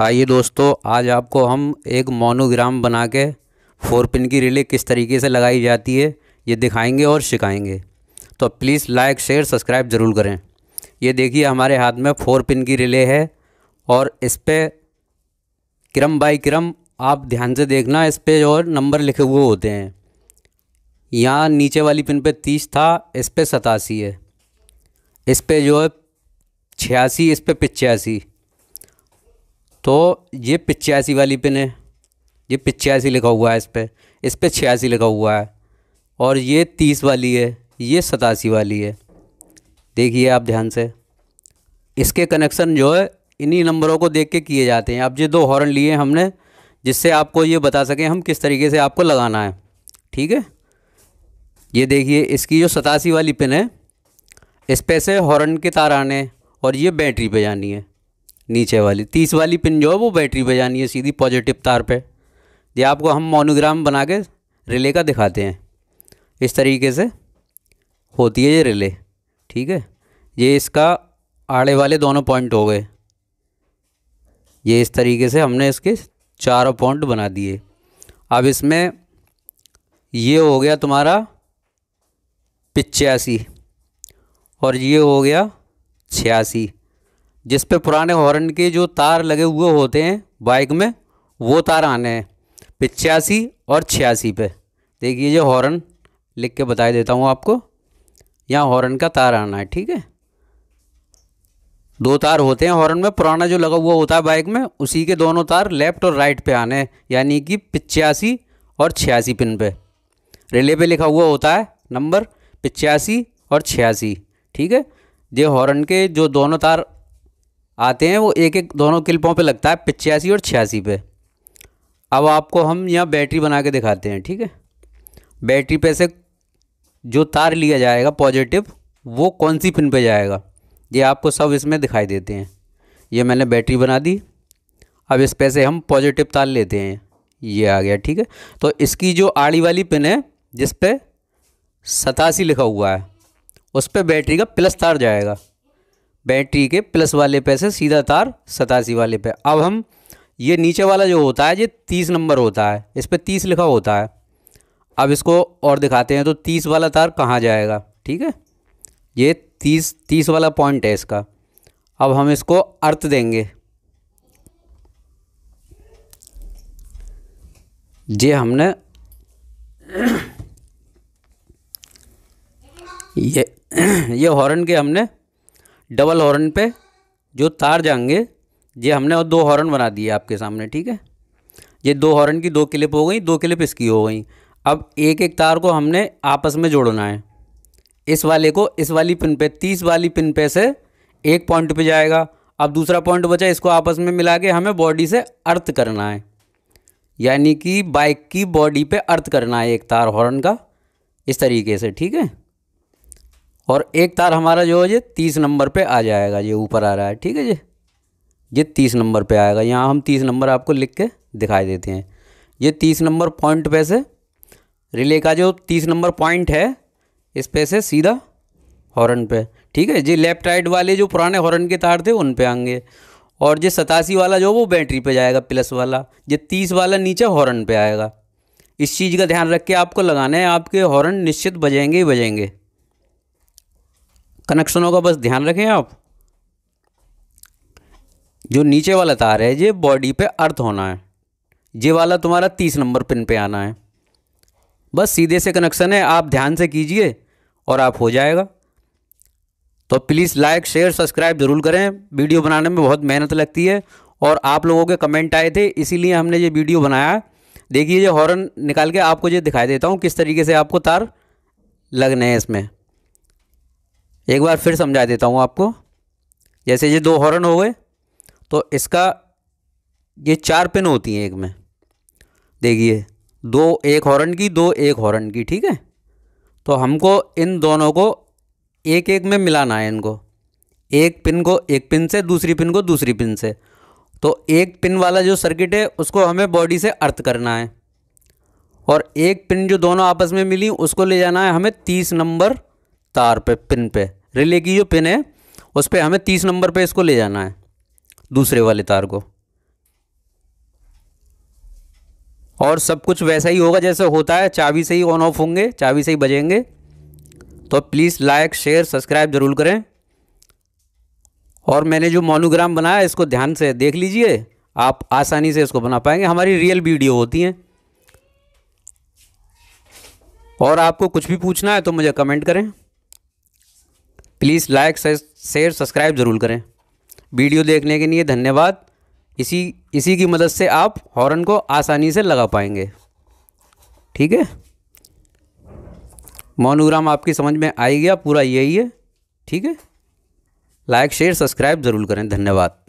आइए दोस्तों आज आपको हम एक मोनोग्राम बना के फोर पिन की रिले किस तरीके से लगाई जाती है ये दिखाएंगे और सिखाएंगे तो प्लीज़ लाइक शेयर सब्सक्राइब ज़रूर करें ये देखिए हमारे हाथ में फोर पिन की रिले है और इस पर क्रम बाई क्रम आप ध्यान से देखना इस पर और नंबर लिखे हुए होते हैं यहाँ नीचे वाली पिन पे तीस था इस पर सतासी है इस पर जो है छियासी इस पर पिचासी तो ये पिचासी वाली पिन है ये पिचासी लिखा हुआ है इस पर इस पर छियासी लिखा हुआ है और ये तीस वाली है ये सतासी वाली है देखिए आप ध्यान से इसके कनेक्शन जो है इन्हीं नंबरों को देख के किए जाते हैं अब ये दो हॉर्न लिए हमने जिससे आपको ये बता सकें हम किस तरीके से आपको लगाना है ठीक है ये देखिए इसकी जो सतासी वाली पिन है इस पे से हॉर्न के तार आने और ये बैटरी पे जानी है नीचे वाली तीस वाली पिन जो है वो बैटरी पे जानी है सीधी पॉजिटिव तार पे ये आपको हम मोनोग्राम बना के रिले का दिखाते हैं इस तरीके से होती है ये रिले ठीक है ये इसका आड़े वाले दोनों पॉइंट हो गए ये इस तरीके से हमने इसके चारों पॉइंट बना दिए अब इसमें ये हो गया तुम्हारा पिचासी और ये हो गया छियासी जिस पे पुराने हॉर्न के जो तार लगे हुए होते हैं बाइक में वो तार आने हैं पिचासी और छियासी पे देखिए ये हॉर्न लिख के बता देता हूँ आपको यहाँ हॉर्न का तार आना है ठीक है दो तार होते हैं हॉर्न में पुराना जो लगा हुआ होता है बाइक में उसी के दोनों तार लेफ्ट और राइट पे आने हैं यानी कि पिचासी और छियासी पिन पे रिले पे लिखा हुआ होता है नंबर पिचासी और छियासी ठीक है ये हॉर्न के जो दोनों तार आते हैं वो एक एक दोनों क्लिपों पे लगता है पिचासी और छियासी पे अब आपको हम यहाँ बैटरी बना के दिखाते हैं ठीक है बैटरी पे से जो तार लिया जाएगा पॉजिटिव वो कौन सी पिन पे जाएगा ये आपको सब इसमें दिखाई देते हैं ये मैंने बैटरी बना दी अब इस पे से हम पॉजिटिव तार लेते हैं ये आ गया ठीक है तो इसकी जो आड़ी वाली पिन है जिस पर सतासी लिखा हुआ है उस पर बैटरी का प्लस तार जाएगा बैटरी के प्लस वाले पे से सीधा तार सतासी वाले पे अब हम ये नीचे वाला जो होता है ये तीस नंबर होता है इस पर तीस लिखा होता है अब इसको और दिखाते हैं तो तीस वाला तार कहाँ जाएगा ठीक है ये तीस तीस वाला पॉइंट है इसका अब हम इसको अर्थ देंगे ये हमने ये ये हॉर्न के हमने डबल हॉर्न पे जो तार जाएंगे ये हमने और दो हॉर्न बना दिए आपके सामने ठीक है ये दो हॉर्न की दो क्लिप हो गई दो क्लिप इसकी हो गई अब एक एक तार को हमने आपस में जोड़ना है इस वाले को इस वाली पिन पे तीस वाली पिन पे से एक पॉइंट पे जाएगा अब दूसरा पॉइंट बचा इसको आपस में मिला के हमें बॉडी से अर्थ करना है यानी कि बाइक की बॉडी पे अर्थ करना है एक तार हॉर्न का इस तरीके से ठीक है और एक तार हमारा जो है ये तीस नंबर पे आ जाएगा ये ऊपर आ रहा है ठीक है जी ये तीस नंबर पे आएगा यहाँ हम तीस नंबर आपको लिख के दिखाई देते हैं ये तीस नंबर पॉइंट पे से रिले का जो तीस नंबर पॉइंट है इस पे से सीधा हॉर्न पे ठीक है जी लेफ्ट राइट वाले जो पुराने हॉर्न के तार थे उन पर आएंगे और ये सतासी वाला जो वो बैटरी पर जाएगा प्लस वाला ये तीस वाला नीचे हॉर्न पर आएगा इस चीज़ का ध्यान रख के आपको लगाना है आपके हॉर्न निश्चित बजेंगे ही बजेंगे कनेक्शनों का बस ध्यान रखें आप जो नीचे वाला तार है ये बॉडी पे अर्थ होना है ये वाला तुम्हारा तीस नंबर पिन पे आना है बस सीधे से कनेक्शन है आप ध्यान से कीजिए और आप हो जाएगा तो प्लीज़ लाइक शेयर सब्सक्राइब ज़रूर करें वीडियो बनाने में बहुत मेहनत लगती है और आप लोगों के कमेंट आए थे इसीलिए हमने ये वीडियो बनाया देखिए ये हॉर्न निकाल के आपको ये दिखाई देता हूँ किस तरीके से आपको तार लगने हैं इसमें एक बार फिर समझा देता हूँ आपको जैसे ये दो हॉर्न हो गए तो इसका ये चार पिन होती हैं एक में देखिए दो एक हॉर्न की दो एक हॉर्न की ठीक है तो हमको इन दोनों को एक एक में मिलाना है इनको एक पिन को एक पिन से दूसरी पिन को दूसरी पिन से तो एक पिन वाला जो सर्किट है उसको हमें बॉडी से अर्थ करना है और एक पिन जो दोनों आपस में मिली उसको ले जाना है हमें तीस नंबर तार पे पिन पे रिले की जो पिन है उस पर हमें तीस नंबर पे इसको ले जाना है दूसरे वाले तार को और सब कुछ वैसा ही होगा जैसे होता है चाबी से ही ऑन ऑफ होंगे चाबी से ही बजेंगे तो प्लीज़ लाइक शेयर सब्सक्राइब ज़रूर करें और मैंने जो मोनोग्राम बनाया इसको ध्यान से देख लीजिए आप आसानी से इसको बना पाएंगे हमारी रियल वीडियो होती हैं और आपको कुछ भी पूछना है तो मुझे कमेंट करें प्लीज़ लाइक शेयर सब्सक्राइब ज़रूर करें वीडियो देखने के लिए धन्यवाद इसी इसी की मदद से आप हॉर्न को आसानी से लगा पाएंगे ठीक है मोनोग्राम आपकी समझ में आई गया पूरा यही है ठीक है लाइक शेयर सब्सक्राइब ज़रूर करें धन्यवाद